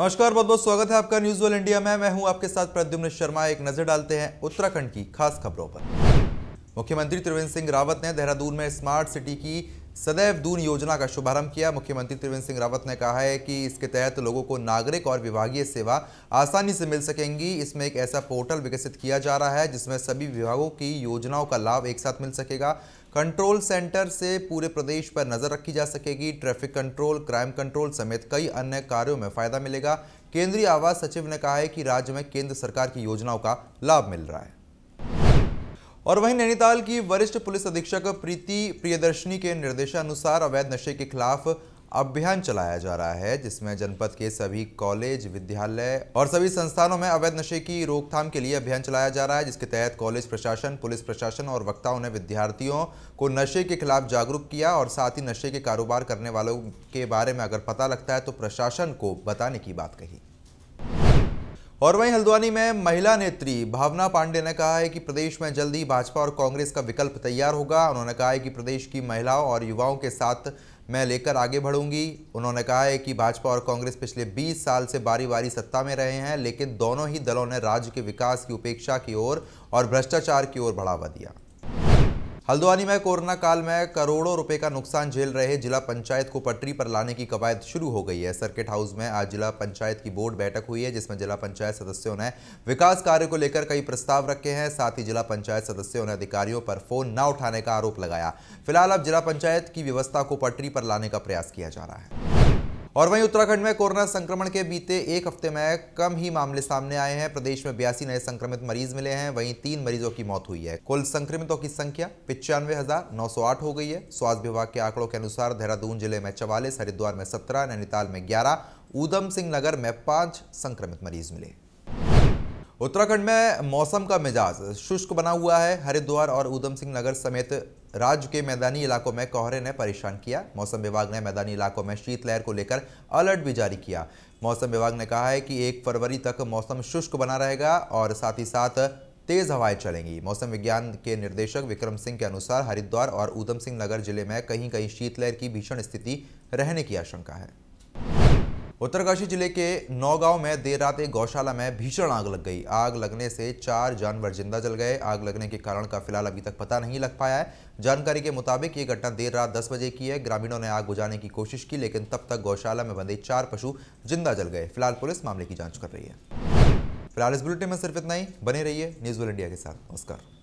नमस्कार बहुत बहुत स्वागत है आपका न्यूज वर्ल्ड इंडिया में मैं हूं आपके साथ प्रद्युम्न शर्मा एक नजर डालते हैं उत्तराखंड की खास खबरों पर मुख्यमंत्री त्रिवेंद्र सिंह रावत ने देहरादून में स्मार्ट सिटी की सदैव दून योजना का शुभारंभ किया मुख्यमंत्री त्रिवेंद्र सिंह रावत ने कहा है कि इसके तहत लोगों को नागरिक और विभागीय सेवा आसानी से मिल सकेंगी इसमें एक ऐसा पोर्टल विकसित किया जा रहा है जिसमें सभी विभागों की योजनाओं का लाभ एक साथ मिल सकेगा कंट्रोल सेंटर से पूरे प्रदेश पर नजर रखी जा सकेगी ट्रैफिक कंट्रोल क्राइम कंट्रोल समेत कई अन्य कार्यों में फायदा मिलेगा केंद्रीय आवास सचिव ने कहा है कि राज्य में केंद्र सरकार की योजनाओं का लाभ मिल रहा है और वहीं नैनीताल की वरिष्ठ पुलिस अधीक्षक प्रीति प्रियदर्शनी के निर्देशानुसार अवैध नशे के खिलाफ अभियान चलाया जा रहा है जिसमें जनपद के सभी कॉलेज विद्यालय और सभी संस्थानों में अवैध नशे की रोकथाम के लिए अभियान चलाया जा रहा है जिसके तहत कॉलेज प्रशासन पुलिस प्रशासन और वक्ताओं ने विद्यार्थियों को नशे के खिलाफ जागरूक किया और साथ ही नशे के कारोबार करने वालों के बारे में अगर पता लगता है तो प्रशासन को बताने की बात कही और वहीं हल्द्वानी में महिला नेत्री भावना पांडे ने कहा है कि प्रदेश में जल्द ही भाजपा और कांग्रेस का विकल्प तैयार होगा उन्होंने कहा है कि प्रदेश की महिलाओं और युवाओं के साथ मैं लेकर आगे बढ़ूंगी उन्होंने कहा है कि भाजपा और कांग्रेस पिछले 20 साल से बारी बारी सत्ता में रहे हैं लेकिन दोनों ही दलों ने राज्य के विकास की उपेक्षा की ओर और, और भ्रष्टाचार की ओर बढ़ावा दिया हल्द्वानी में कोरोना काल में करोड़ों रुपए का नुकसान झेल रहे जिला पंचायत को पटरी पर लाने की कवायद शुरू हो गई है सर्किट हाउस में आज जिला पंचायत की बोर्ड बैठक हुई है जिसमें जिला पंचायत सदस्यों ने विकास कार्य को लेकर कई प्रस्ताव रखे हैं साथ ही जिला पंचायत सदस्यों ने अधिकारियों पर फोन न उठाने का आरोप लगाया फिलहाल अब जिला पंचायत की व्यवस्था को पटरी पर लाने का प्रयास किया जा रहा है और वहीं उत्तराखंड में कोरोना संक्रमण के बीते एक हफ्ते में कम ही मामले सामने आए हैं प्रदेश में बयासी नए संक्रमित मरीज मिले हैं वहीं तीन मरीजों की मौत हुई है कुल संक्रमितों की संख्या पिचानवे हो गई है स्वास्थ्य विभाग के आंकड़ों के अनुसार देहरादून जिले में चवालीस हरिद्वार में सत्रह नैनीताल में ग्यारह ऊधम सिंह नगर में पांच संक्रमित मरीज मिले उत्तराखंड में मौसम का मिजाज शुष्क बना हुआ है हरिद्वार और ऊधम सिंह नगर समेत राज्य के मैदानी इलाकों में कोहरे ने परेशान किया मौसम विभाग ने मैदानी इलाकों में शीतलहर को लेकर अलर्ट भी जारी किया मौसम विभाग ने कहा है कि एक फरवरी तक मौसम शुष्क बना रहेगा और साथ ही साथ तेज हवाएं चलेंगी मौसम विज्ञान के निर्देशक विक्रम सिंह के अनुसार हरिद्वार और ऊधम सिंह नगर जिले में कहीं कहीं शीतलहर की भीषण स्थिति रहने की आशंका है उत्तरकाशी जिले के नौगांव में देर रात एक गौशाला में भीषण आग लग गई आग लगने से चार जानवर जिंदा जल गए आग लगने के कारण का फिलहाल अभी तक पता नहीं लग पाया है जानकारी के मुताबिक ये घटना देर रात 10 बजे की है ग्रामीणों ने आग बुझाने की कोशिश की लेकिन तब तक गौशाला में बंधे चार पशु जिंदा जल गए फिलहाल पुलिस मामले की जाँच कर रही है फिलहाल इस बुलेटिन में सिर्फ इतना ही बने रही न्यूज़ वेल इंडिया के साथ नमस्कार